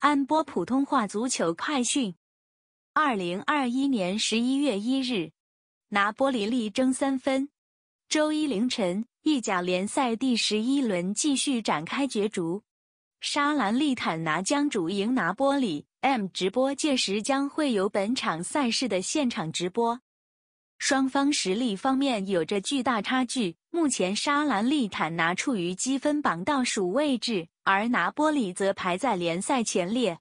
安播普通话足球快讯：二零二一年十一月一日，拿玻里力争三分。周一凌晨，意甲联赛第十一轮继续展开角逐，沙兰利坦拿将主赢拿玻里。M 直播届时将会有本场赛事的现场直播。双方实力方面有着巨大差距，目前沙兰利坦拿处于积分榜倒数位置。而拿波里则排在联赛前列，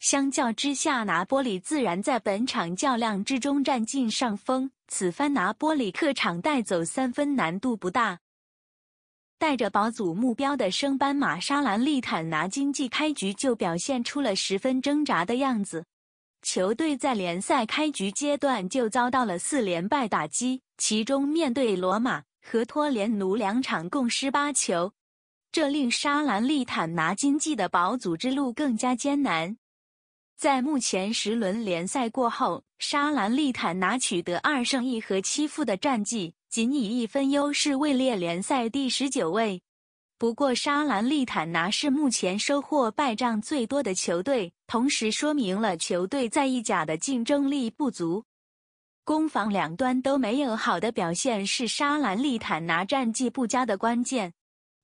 相较之下，拿波里自然在本场较量之中占尽上风。此番拿波里客场带走三分难度不大。带着保组目标的升班马沙兰利坦拿经济开局就表现出了十分挣扎的样子，球队在联赛开局阶段就遭到了四连败打击，其中面对罗马和托连奴两场共失八球。这令沙兰利坦拿经济的保组之路更加艰难。在目前十轮联赛过后，沙兰利坦拿取得二胜一和七负的战绩，仅以一分优势位列联赛第十九位。不过，沙兰利坦拿是目前收获败仗最多的球队，同时说明了球队在意甲的竞争力不足，攻防两端都没有好的表现，是沙兰利坦拿战绩不佳的关键。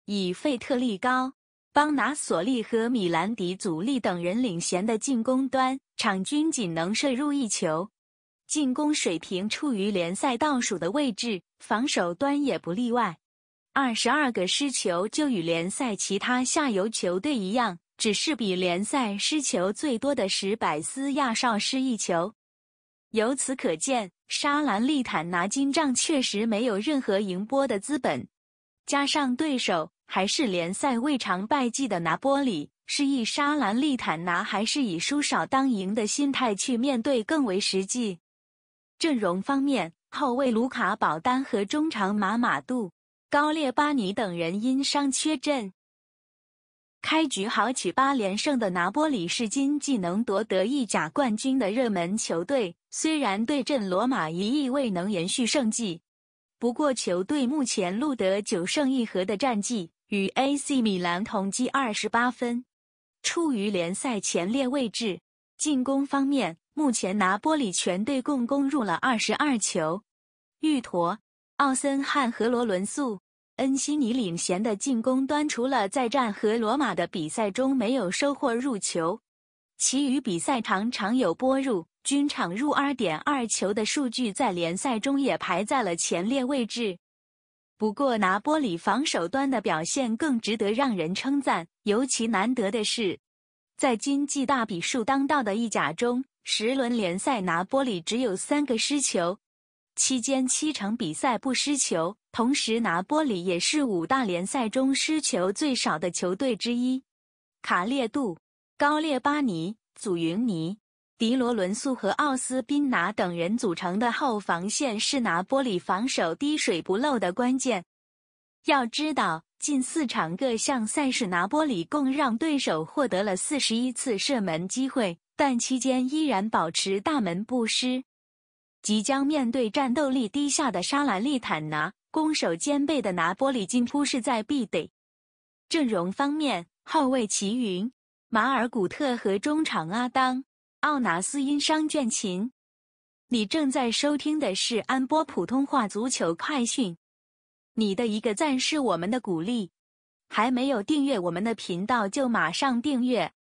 以费特利高、邦拿索利和米兰迪祖利等人领衔的进攻端，场均仅能射入一球，进攻水平处于联赛倒数的位置。防守端也不例外，二十二个失球就与联赛其他下游球队一样，只是比联赛失球最多的是百斯亚少失一球。由此可见，沙兰利坦拿金帐确实没有任何赢波的资本，加上对手。还是联赛未尝败绩的拿波里，是以沙兰利坦拿还是以输少当赢的心态去面对更为实际。阵容方面，后卫卢卡保丹和中场马马杜高列巴尼等人因伤缺阵。开局豪取八连胜的拿波里是今季能夺得意甲冠军的热门球队，虽然对阵罗马一役未能延续胜绩，不过球队目前录得九胜一和的战绩。与 AC 米兰同积二十八分，处于联赛前列位置。进攻方面，目前拿波里全队共攻入了二十二球，玉陀、奥森汉和罗伦素、恩西尼领衔的进攻端，除了在战和罗马的比赛中没有收获入球，其余比赛场场有波入，均场入二点二球的数据，在联赛中也排在了前列位置。不过，拿玻里防守端的表现更值得让人称赞。尤其难得的是，在今季大比数当道的意甲中，十轮联赛拿玻里只有三个失球，期间七场比赛不失球。同时，拿玻里也是五大联赛中失球最少的球队之一。卡列杜、高列巴尼、祖云尼。迪罗伦素和奥斯宾拿等人组成的后防线是拿玻里防守滴水不漏的关键。要知道，近四场各项赛事拿玻里共让对手获得了四十一次射门机会，但期间依然保持大门不失。即将面对战斗力低下的沙兰利坦拿，攻守兼备的拿玻里今扑是在必得。阵容方面，后卫齐云、马尔古特和中场阿当。奥纳斯因伤倦勤。你正在收听的是安波普通话足球快讯。你的一个赞是我们的鼓励。还没有订阅我们的频道，就马上订阅。